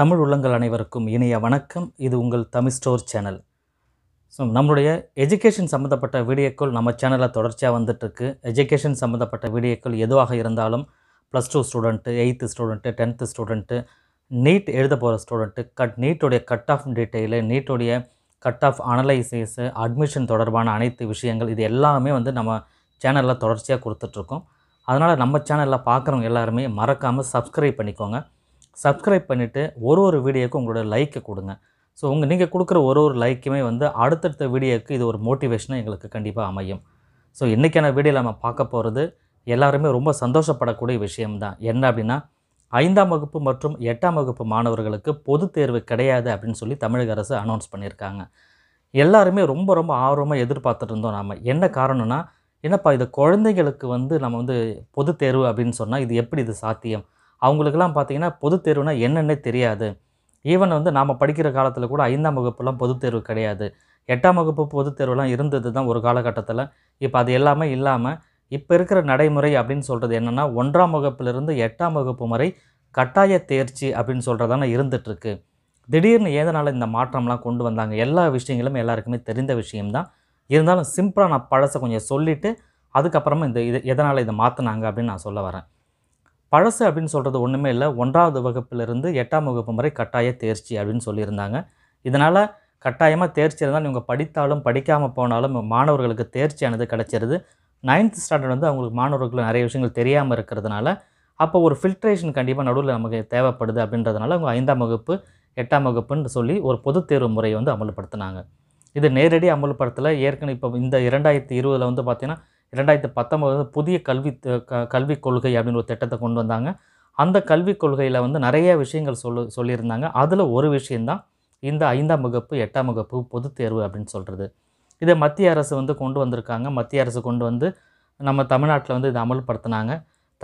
தமிழ் உள்ளங்கள் அனைவருக்கும் இனிய வணக்கம் இது உங்கள் தமிழ் ஸ்டோர் சேனல் ஸோ நம்மளுடைய எஜுகேஷன் சம்மந்தப்பட்ட வீடியோக்கள் நம்ம சேனலில் தொடர்ச்சியாக வந்துட்டுருக்கு எஜுகேஷன் சம்மந்தப்பட்ட வீடியோக்கள் எதுவாக இருந்தாலும் plus two student eighth student tenth student NEET எழுத போகிற ஸ்டூடெண்ட்டு கட் நீட்டுடைய கட் ஆஃப் டீட்டெயிலு நீட்டுடைய கட் ஆஃப் அனலைசிஸு அட்மிஷன் தொடர்பான அனைத்து விஷயங்கள் இது எல்லாமே வந்து நம்ம சேனலில் தொடர்ச்சியாக கொடுத்துட்ருக்கோம் அதனால் நம்ம சேனலில் பார்க்குறவங்க எல்லாருமே மறக்காமல் சப்ஸ்கிரைப் பண்ணிக்கோங்க சப்ஸ்கிரைப் பண்ணிவிட்டு ஒரு ஒரு வீடியோக்கும் உங்களோட லைக்கை கொடுங்க ஸோ உங்கள் நீங்கள் கொடுக்குற ஒரு ஒரு லைக்குமே வந்து அடுத்தடுத்த வீடியோக்கு இது ஒரு மோட்டிவேஷனாக எங்களுக்கு கண்டிப்பாக அமையும் ஸோ இன்றைக்கான வீடியோவில் நம்ம பார்க்க போகிறது எல்லாருமே ரொம்ப சந்தோஷப்படக்கூடிய விஷயம்தான் என்ன அப்படின்னா ஐந்தாம் வகுப்பு மற்றும் எட்டாம் வகுப்பு மாணவர்களுக்கு பொது தேர்வு கிடையாது அப்படின்னு சொல்லி தமிழக அரசு அனௌன்ஸ் பண்ணியிருக்காங்க எல்லாருமே ரொம்ப ரொம்ப ஆர்வமாக எதிர்பார்த்துட்டு இருந்தோம் நாம் என்ன காரணம்னா என்னப்பா இது குழந்தைங்களுக்கு வந்து நம்ம வந்து பொது தேர்வு அப்படின்னு சொன்னால் இது எப்படி இது சாத்தியம் அவங்களுக்கெல்லாம் பார்த்திங்கன்னா பொது தேர்வுனா என்னென்னே தெரியாது ஈவன் வந்து நாம் படிக்கிற காலத்தில் கூட ஐந்தாம் வகுப்புலாம் பொது தேர்வு கிடையாது எட்டாம் வகுப்பு பொது தேர்வுலாம் இருந்தது தான் ஒரு காலகட்டத்தில் இப்போ அது எல்லாமே இல்லாமல் இப்போ இருக்கிற நடைமுறை அப்படின்னு சொல்கிறது என்னென்னா ஒன்றாம் வகுப்பிலிருந்து எட்டாம் வகுப்பு வரை கட்டாய தேர்ச்சி அப்படின்னு சொல்கிறதான இருந்துகிட்ருக்கு திடீர்னு எதனால் இந்த மாற்றம்லாம் கொண்டு வந்தாங்க எல்லா விஷயங்களும் எல்லாருக்குமே தெரிந்த விஷயம்தான் இருந்தாலும் சிம்பிளாக நான் பழசை கொஞ்சம் சொல்லிவிட்டு அதுக்கப்புறமா இந்த இது எதனால் இதை மாற்றினாங்க அப்படின்னு நான் சொல்ல வரேன் பழசு அப்படின்னு சொல்கிறது ஒன்றுமே இல்லை ஒன்றாவது வகுப்பிலிருந்து எட்டாம் வகுப்பு முறை கட்டாய தேர்ச்சி அப்படின்னு சொல்லியிருந்தாங்க இதனால் கட்டாயமாக தேர்ச்சி இருந்தால் இவங்க படித்தாலும் படிக்காமல் போனாலும் மாணவர்களுக்கு தேர்ச்சியானது கிடச்சிருது நைன்த் ஸ்டாண்டர்ட் வந்து அவங்களுக்கு மாணவர்களுக்கு நிறைய விஷயங்கள் தெரியாமல் இருக்கிறதுனால அப்போ ஒரு ஃபில்ட்ரேஷன் கண்டிப்பாக நடுவில் நமக்கு தேவைப்படுது அப்படின்றதுனால அவங்க ஐந்தாம் வகுப்பு எட்டாம் வகுப்புன்னு சொல்லி ஒரு பொது தேர்வு முறையை வந்து அமல்படுத்தினாங்க இது நேரடி அமல்படுத்தலை ஏற்கனவே இப்போ இந்த இரண்டாயிரத்தி இருபதில் வந்து பார்த்திங்கன்னா ரெண்டாயிரத்தி பத்தொம்பது புதிய கல்வி கல்விக் கொள்கை அப்படின்னு ஒரு திட்டத்தை கொண்டு வந்தாங்க அந்த கல்விக் கொள்கையில் வந்து நிறைய விஷயங்கள் சொல்லு சொல்லியிருந்தாங்க அதில் ஒரு விஷயந்தான் இந்த ஐந்தாம் வகுப்பு எட்டாம் வகுப்பு பொதுத் தேர்வு அப்படின்னு சொல்கிறது இதை மத்திய அரசு வந்து கொண்டு வந்திருக்காங்க மத்திய அரசு கொண்டு வந்து நம்ம தமிழ்நாட்டில் வந்து இதை அமல்படுத்தினாங்க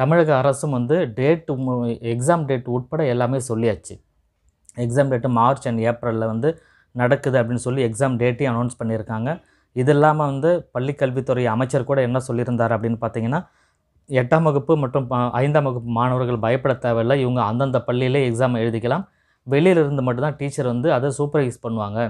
தமிழக அரசும் வந்து டேட்டு எக்ஸாம் டேட் உட்பட எல்லாமே சொல்லியாச்சு எக்ஸாம் டேட்டு மார்ச் அண்ட் ஏப்ரலில் வந்து நடக்குது அப்படின்னு சொல்லி எக்ஸாம் டேட்டையும் அனௌன்ஸ் பண்ணியிருக்காங்க இது இல்லாமல் வந்து பள்ளி கல்வித்துறை அமைச்சர் கூட என்ன சொல்லியிருந்தார் அப்படின்னு பார்த்தீங்கன்னா எட்டாம் வகுப்பு மற்றும் ஐந்தாம் வகுப்பு மாணவர்கள் பயப்பட தேவையில்லை இவங்க அந்தந்த பள்ளியிலே எக்ஸாம் எழுதிக்கலாம் வெளியிலிருந்து மட்டும்தான் டீச்சர் வந்து அதை சூப்பர்வைஸ் பண்ணுவாங்க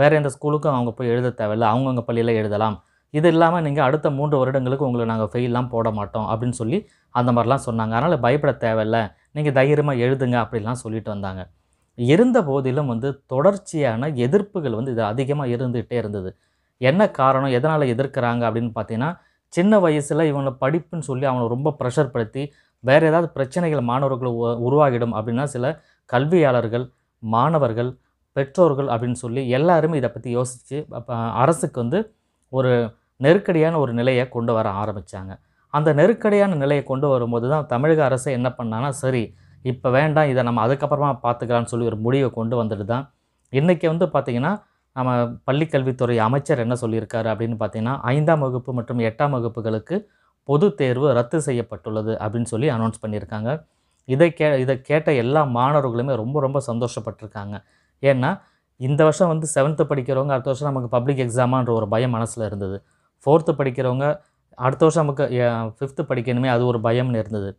வேறு எந்த ஸ்கூலுக்கும் அவங்க போய் எழுத தேவையில்லை அவங்கவுங்க பள்ளியில் எழுதலாம் இது இல்லாமல் நீங்கள் அடுத்த மூன்று வருடங்களுக்கு உங்களை நாங்கள் ஃபெயிலெலாம் போட மாட்டோம் அப்படின்னு சொல்லி அந்த மாதிரிலாம் சொன்னாங்க அதனால் பயப்பட தேவையில்லை நீங்கள் தைரியமாக எழுதுங்க அப்படிலாம் சொல்லிட்டு வந்தாங்க இருந்த போதிலும் வந்து தொடர்ச்சியான எதிர்ப்புகள் வந்து இது அதிகமாக இருந்துகிட்டே இருந்தது என்ன காரணம் எதனால் எதிர்க்கிறாங்க அப்படின்னு பார்த்தீங்கன்னா சின்ன வயசில் இவங்களை படிப்புன்னு சொல்லி அவனை ரொம்ப ப்ரெஷர் படுத்தி வேறு ஏதாவது பிரச்சனைகள் மாணவர்களை உருவாகிடும் அப்படின்னா சில கல்வியாளர்கள் மாணவர்கள் பெற்றோர்கள் அப்படின்னு சொல்லி எல்லாருமே இதை பற்றி யோசித்து அரசுக்கு வந்து ஒரு நெருக்கடியான ஒரு நிலையை கொண்டு வர ஆரம்பித்தாங்க அந்த நெருக்கடியான நிலையை கொண்டு வரும்போது தான் தமிழக அரசு என்ன பண்ணான்னா சரி இப்போ வேண்டாம் இதை நம்ம அதுக்கப்புறமா பார்த்துக்கலான்னு சொல்லி ஒரு முடிவை கொண்டு வந்துட்டு தான் இன்றைக்கி வந்து பார்த்திங்கன்னா நம்ம பள்ளிக்கல்வித்துறை அமைச்சர் என்ன சொல்லியிருக்காரு அப்படின்னு பார்த்தீங்கன்னா ஐந்தாம் வகுப்பு மற்றும் எட்டாம் வகுப்புகளுக்கு பொது தேர்வு ரத்து செய்யப்பட்டுள்ளது அப்படின்னு சொல்லி அனௌன்ஸ் பண்ணியிருக்காங்க இதை கே இதை கேட்ட எல்லா மாணவர்களுமே ரொம்ப ரொம்ப சந்தோஷப்பட்டிருக்காங்க ஏன்னா இந்த வருஷம் வந்து செவன்த்து படிக்கிறவங்க அடுத்த வருஷம் நமக்கு பப்ளிக் எக்ஸாமான்ற ஒரு பயம் மனசில் இருந்தது ஃபோர்த்து படிக்கிறவங்க அடுத்த வருஷம் நமக்கு ஃபிஃப்த்து படிக்கணுமே அது ஒரு பயம்னு இருந்தது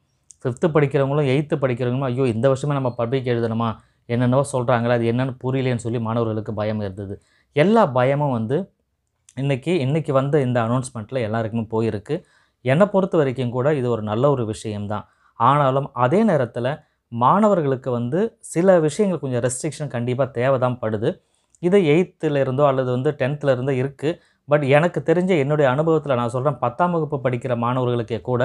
ஃபிஃப்த்து படிக்கிறவங்களும் எயித்து படிக்கிறவங்களும் ஐயோ இந்த வருஷமே நம்ம பப்ளிக் எழுதணுமா என்னென்னவோ சொல்கிறாங்களே அது என்னென்னு புரியலேன்னு சொல்லி மாணவர்களுக்கு பயம் இருந்தது எல்லா பயமும் வந்து இன்றைக்கி இன்றைக்கி வந்த இந்த அனௌன்ஸ்மெண்ட்டில் எல்லாருக்குமே போயிருக்கு என்னை பொறுத்த வரைக்கும் கூட இது ஒரு நல்ல ஒரு விஷயம்தான் ஆனாலும் அதே நேரத்தில் மாணவர்களுக்கு வந்து சில விஷயங்கள் கொஞ்சம் ரெஸ்ட்ரிக்ஷன் கண்டிப்பாக தேவை தான் படுது இது எயித்துலேருந்தோ அல்லது வந்து டென்த்துலேருந்தோ இருக்குது பட் எனக்கு தெரிஞ்ச என்னுடைய அனுபவத்தில் நான் சொல்கிறேன் பத்தாம் வகுப்பு படிக்கிற மாணவர்களுக்கே கூட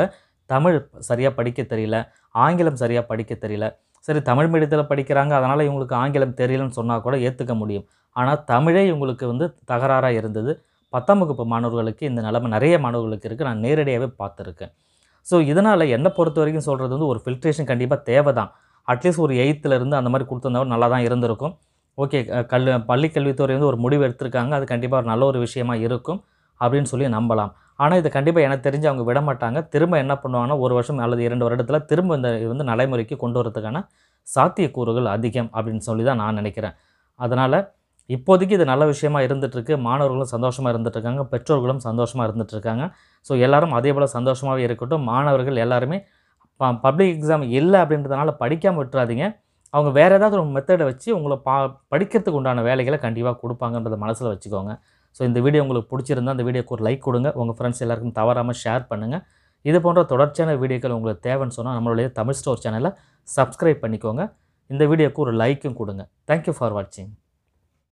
தமிழ் சரியாக படிக்க தெரியல ஆங்கிலம் சரியாக படிக்க தெரியல சரி தமிழ் மீடியத்தில் படிக்கிறாங்க அதனால் இவங்களுக்கு ஆங்கிலம் தெரியலன்னு சொன்னால் கூட ஏற்றுக்க முடியும் ஆனால் தமிழே இவங்களுக்கு வந்து தகராறாக இருந்தது பத்தாம் வகுப்பு மாணவர்களுக்கு இந்த நிலைமை நிறைய மாணவர்களுக்கு இருக்குது நான் நேரடியாகவே பார்த்துருக்கேன் ஸோ இதனால் என்னை பொறுத்த வரைக்கும் சொல்கிறது வந்து ஒரு ஃபில்ட்ரேஷன் கண்டிப்பாக தேவை தான் அட்லீஸ்ட் ஒரு எயித்துலேருந்து அந்த மாதிரி கொடுத்துருந்தவர் நல்லா தான் இருந்திருக்கும் ஓகே கல் பள்ளிக்கல்வித்துறை வந்து ஒரு முடிவு எடுத்திருக்காங்க அது கண்டிப்பாக ஒரு நல்ல ஒரு விஷயமாக இருக்கும் அப்படின்னு சொல்லி நம்பலாம் ஆனால் இது கண்டிப்பாக எனக்கு தெரிஞ்சு அவங்க விட மாட்டாங்க திரும்ப என்ன பண்ணுவாங்கன்னா ஒரு வருஷம் அல்லது இரண்டு வருடத்தில் திரும்ப இந்த இது வந்து நடைமுறைக்கு கொண்டு வரதுக்கான சாத்தியக்கூறுகள் அதிகம் அப்படின்னு சொல்லி தான் நான் நினைக்கிறேன் அதனால் இப்போதைக்கு இது நல்ல விஷயமா இருந்துகிட்ருக்கு மாணவர்களும் சந்தோஷமாக இருந்துகிட்ருக்காங்க பெற்றோர்களும் சந்தோஷமாக இருந்துகிட்ருக்காங்க ஸோ எல்லோரும் அதே போல் சந்தோஷமாகவே இருக்கட்டும் மாணவர்கள் எல்லாருமே பப்ளிக் எக்ஸாம் இல்லை அப்படின்றதுனால படிக்காமல் விட்டுறாதீங்க அவங்க வேறு ஏதாவது ஒரு மெத்தடை வச்சு உங்களை பா படிக்கிறதுக்கு உண்டான வேலைகளை கண்டிப்பாக கொடுப்பாங்கன்றத மனசில் வச்சுக்கோங்க ஸோ இந்த வீடியோ உங்களுக்கு பிடிச்சிருந்தால் அந்த வீடியோக்கு ஒரு லைக் கொடுங்க உங்கள் ஃப்ரெண்ட்ஸ் எல்லாருக்கும் தவறாமல் ஷேர் பண்ணுங்கள் இது போன்ற தொடர்ச்சியான வீடியோக்கள் உங்களுக்கு தேவைன்னு சொன்னால் நம்மளுடைய தமிழ் ஸ்டோர் சேனலை சப்ஸ்கிரைப் பண்ணிக்கோங்க இந்த வீடியோக்கு ஒரு லைக்கும் கொடுங்க தேங்க்யூ ஃபார் வாட்சிங்